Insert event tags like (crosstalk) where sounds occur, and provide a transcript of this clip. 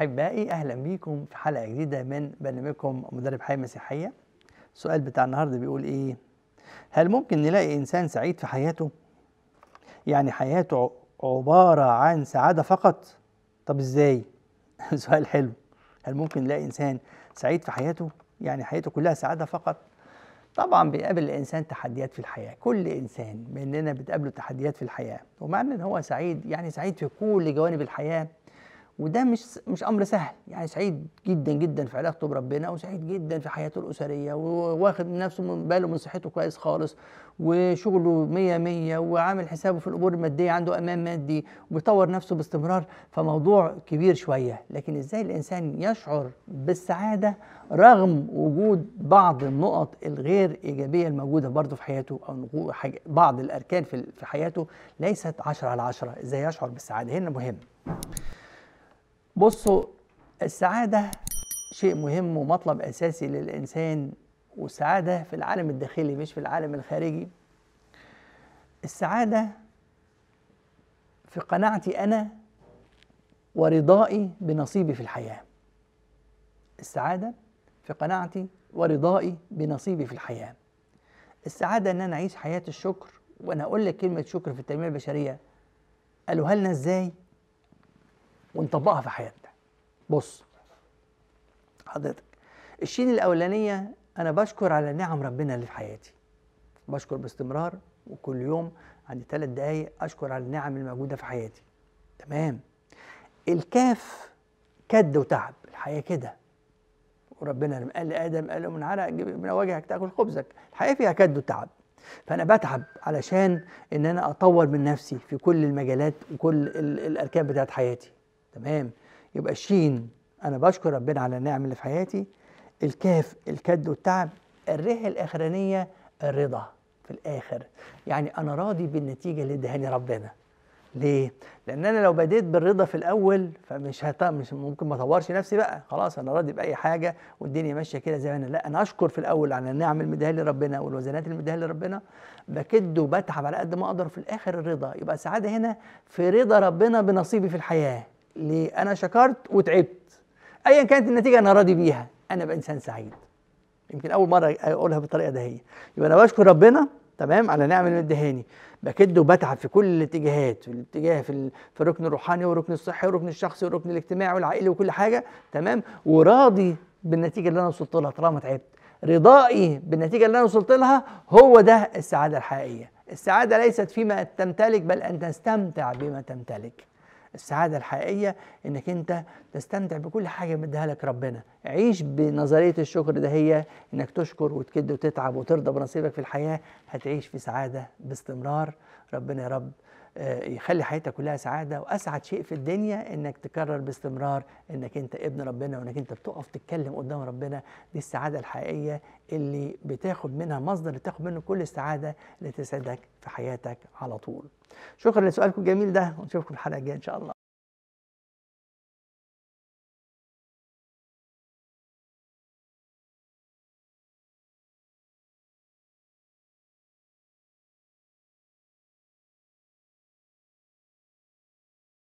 أحبائي أهلا بيكم في حلقة جديدة من برنامجكم مدرب حياة مسيحية السؤال بتاع النهاردة بيقول إيه هل ممكن نلاقي إنسان سعيد في حياته يعني حياته عبارة عن سعادة فقط طب إزاي (laughs) سؤال حلو هل ممكن نلاقي إنسان سعيد في حياته يعني حياته كلها سعادة فقط طبعا بيقابل الانسان تحديات في الحياه كل انسان مننا بتقابله تحديات في الحياه ومع ان هو سعيد يعني سعيد في كل جوانب الحياه وده مش مش امر سهل يعني سعيد جدا جدا في علاقته بربنا وسعيد جدا في حياته الاسريه وواخد من نفسه من باله من صحته كويس خالص وشغله مية مية وعامل حسابه في الامور الماديه عنده امان مادي وبيطور نفسه باستمرار فموضوع كبير شويه لكن ازاي الانسان يشعر بالسعاده رغم وجود بعض النقط الغير ايجابيه الموجوده برضه في حياته او بعض الاركان في حياته ليست 10 على 10 ازاي يشعر بالسعاده هنا مهم بصوا السعادة شيء مهم ومطلب أساسي للإنسان والسعادة في العالم الداخلي مش في العالم الخارجي السعادة في قناعتي أنا ورضائي بنصيبي في الحياة السعادة في قناعتي ورضائي بنصيبي في الحياة السعادة إن أنا أعيش حياة الشكر وأنا أقول لك كلمة شكر في التنمية البشرية قالوها لنا إزاي؟ ونطبقها في حياتنا بص حضرتك الشين الاولانيه انا بشكر على نعم ربنا اللي في حياتي بشكر باستمرار وكل يوم عندي ثلاث دقايق اشكر على النعم الموجوده في حياتي تمام الكاف كد وتعب الحياه كده وربنا لما قال لادم قال له من عرق من وجهك تاكل خبزك الحياه فيها كد وتعب فانا بتعب علشان ان انا اطور من نفسي في كل المجالات وكل الاركان بتاعت حياتي تمام يبقى الشين انا بشكر ربنا على النعم اللي في حياتي الكاف الكد والتعب الريح الاخرانيه الرضا في الاخر يعني انا راضي بالنتيجه اللي ادهاني ربنا ليه؟ لأن أنا لو بديت بالرضا في الأول فمش هت... مش ممكن ما أطورش نفسي بقى، خلاص أنا راضي بأي حاجة والدنيا ماشية كده زي ما أنا، لا أنا أشكر في الأول على النعم اللي مديها لي ربنا والوزنات اللي مديها لي ربنا، بكد وبتعب على قد ما أقدر في الآخر الرضا، يبقى السعادة هنا في رضا ربنا بنصيبي في الحياة. ليه انا شكرت وتعبت ايا كانت النتيجه انا راضي بيها انا بقى انسان سعيد يمكن اول مره اقولها بالطريقه ده هي يبقى انا بشكر ربنا تمام على نعم اللي مديهاني بكد وبتعب في كل الاتجاهات في الاتجاه في الركن الروحاني والركن الصحي والركن الشخصي والركن الاجتماعي والعائلي وكل حاجه تمام وراضي بالنتيجه اللي انا وصلت لها طالما تعبت رضائي بالنتيجه اللي انا وصلت لها هو ده السعاده الحقيقيه السعاده ليست فيما تمتلك بل ان تستمتع بما تمتلك السعاده الحقيقيه انك انت تستمتع بكل حاجه مديها لك ربنا عيش بنظريه الشكر ده هي انك تشكر وتكد وتتعب وترضى بنصيبك في الحياه هتعيش في سعاده باستمرار ربنا يا رب آه، يخلي حياتك كلها سعاده واسعد شيء في الدنيا انك تكرر باستمرار انك انت ابن ربنا وانك انت بتقف تتكلم قدام ربنا دي السعاده الحقيقيه اللي بتاخد منها مصدر بتاخد منه كل السعاده اللي تسعدك في حياتك على طول. شكرا لسؤالكم الجميل ده ونشوفكم الحلقه الجايه ان شاء الله.